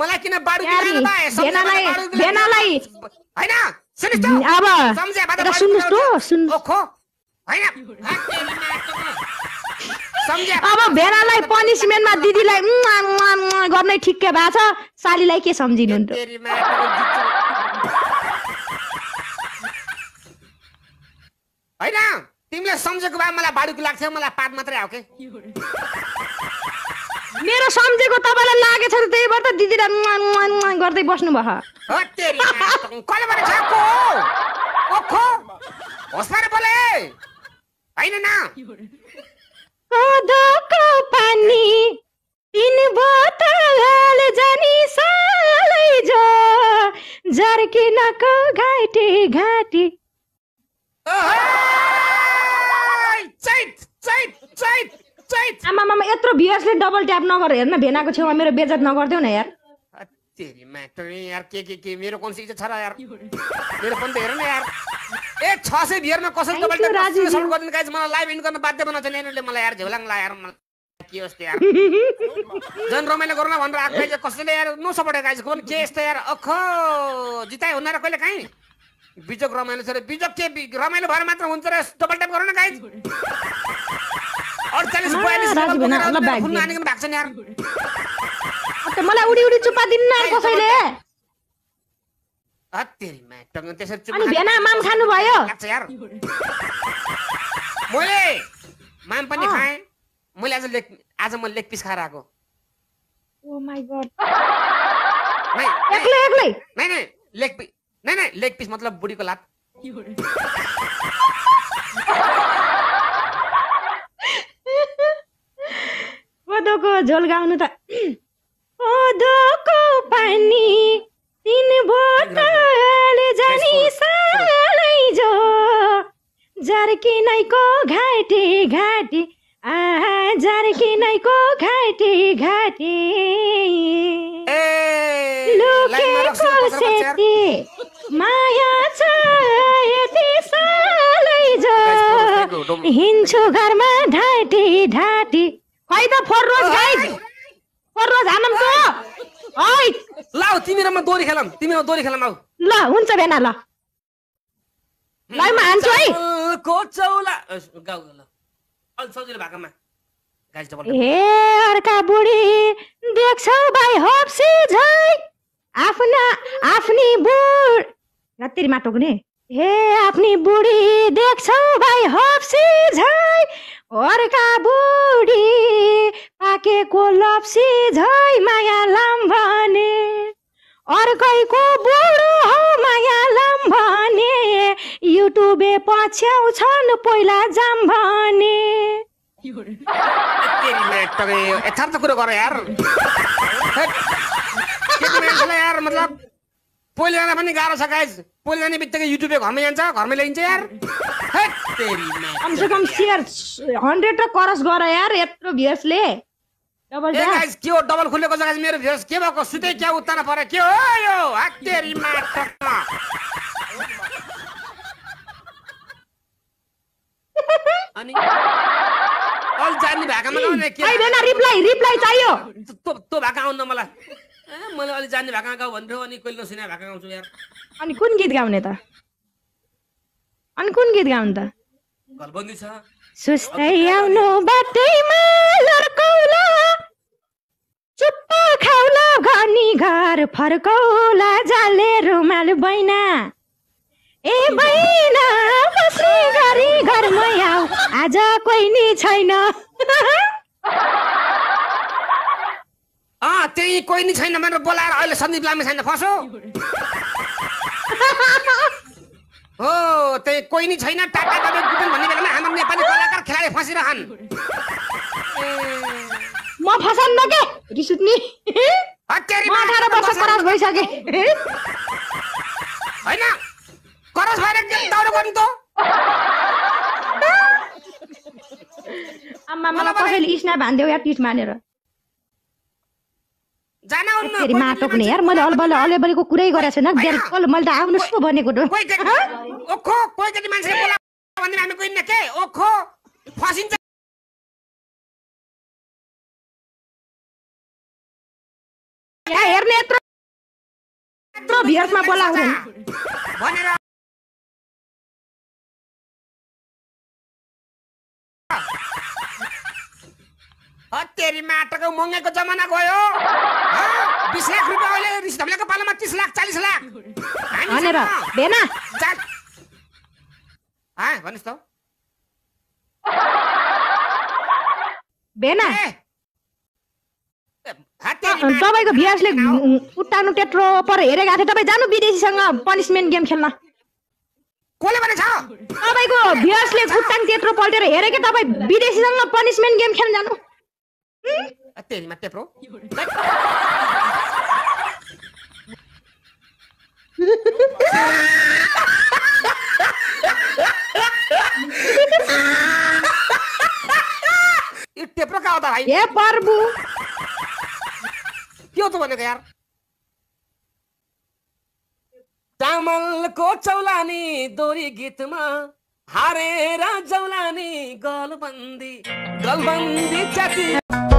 मलाई किन बाडु अब भेडालाई पनिसमेन्टमा दिदीलाई गर्नै ठिक्कै भएको छ सालीलाई के सम्झिनु होइन तिमीले सम्झेको भए मलाई बाडुको लाग्थ्यो मलाई पात मात्रै आऊ के मेरो सम्झेको तपाईँलाई लागेछ त त्यही भएर त दिदीलाई गर्दै बस्नु भयो कोदोको पानी तिन बोतल जानी सालै जो जर्किनको घाटी घाटी चैत चैत चैत सहित आमामा यत्रो भियर्सले डबल ट्याप नगर हेर्न भेनाको छेउमा मेरो बेजत नगरिदेऊ न यार यार यार यार झन् रमाइलो गरौँ भनेर कसैले यार नो के यार अख जिताइ हुन कहिले काहीँ बिजोक रमाइलो छ रे बिजोक के रमाइलो भएर मात्र हुन्छ र डबल न अडचालिस यार मलाई उडी उडी चुप्पा दिन्न कसैले अनि भेना माम खानु भयो मैले माम पनि खाएँ मैले आज लेग आज म लेग पिस खाएर आएको ओ oh लेग नै लेग पिस मतलब बुढीको लात कोदोको झोल गाउनु त कोदोको पानी तिन बोतल जानी सालै जो घाटी घाँटी घाँटी आ जार्किनाइको घाँटी घाँटी लुकेको सेती माया छ यति सालै जो हिँड्छु घरमा ढाटी ढाटी फाइदा फोर रोज गाइस फोर रोज हानम त ओइ लाउ तिमी र म दोरी खेलम तिमी र दोरी खेलम आउ ल हुन्छ बेना ल लाइ म हान्छु है को चौला गाउ ल अल सजिलो भाकामा गाइस डबल ए अर्का बुढी देख्छौ भाइ होप्सी झै आफ्ना आफ्नी बुढ रातिमा टोक्ने हे आफ्नी बुढी देख्छौ भाइ होप्सी झै अर्का बुढी पाकेको लप्सी झै माया लम्बने अर्कैको बुढो हो माया लम्बने युट्युबे पछ्याउँछन् पहिला जाम भने यथार्थ कुरो गर यार यार मतलब पोइल जान पनि गाह्रो छ गाइज पोइल जाने बित्तिकै युट्युबे घरमै जान्छ घरमै ल्याइन्छ यार कमसे कम सेयर हन्ड्रेड र करस गर यार यत्रो भ्युसले डबल के हो डबल खुलेको जग्गा मेरो भ्युस के भएको सुते क्या उत्तान परे के हो यो हत्तेरीमा अनि अल जान्ने भाकामा गाउने के होइन रिप्लाई रिप्लाई चाहियो तो भाका आउन मलाई अलि जान्ने अनि भाका गाउँछु यार अनि कुन गीत गाउने त अनि कुन गीत गाउनु त सुस्तै आउनु बाटैमा लर्कौला चुप्प खाउला घनी घर फर्कौला जाले रुमाल बैना ए बैना बस्ने गरी घरमै आऊ आज कोही नि छैन त्यही कोही नि छैन भनेर बोलाएर अहिले सन्दीप लामी छैन फसो हो त्यही कोही नि छैन टाटा तपाईँ गुटन भन्ने बेलामा हाम्रो नेपाली कलाकार खेलाडी फँसिरहन् म फसन्न के रिस उठ्ने अठार वर्ष करास भइसके होइन करास भएर के दाउरो गर्नु त आमा मलाई कसैले स्ना भान्देऊ या पिठ मानेर माटो यार मैले अलबल अलेबलीको कुरै गरेको छैन मैले त आउनुहोस् पो भनेको ओखो कोही केटी मान्छे भन्ने हामी गइन्न के ओखो फसिन्छ हेर्ने यत्रो यत्रो भिडमा बोला भनेर तेरी माटोको महँगाको जमाना गयो बिस लाख रुपियाँ अहिले रिस धम्लेको पालोमा तिस लाख चालिस लाख भनेर भेना भन्नुहोस् त भेना तपाईँको भ्यासले उतानु टेट्रो पर हेरेको थिएँ तपाईँ जानु विदेशीसँग पनिसमेन्ट गेम खेल्न कसले भनेछ तपाईँको भ्यासले उतान टेट्रो पल्टेर हेरे के तपाईँ विदेशीसँग पनिसमेन्ट गेम खेल्न जानु तेरीमा टेप्रो आधा भाइ ए प्रभु त्यो त भनेको यार चामलको चौलानी दोरी गीतमा हारेर जौलानी गलबन्दी गलबन्दी च्याति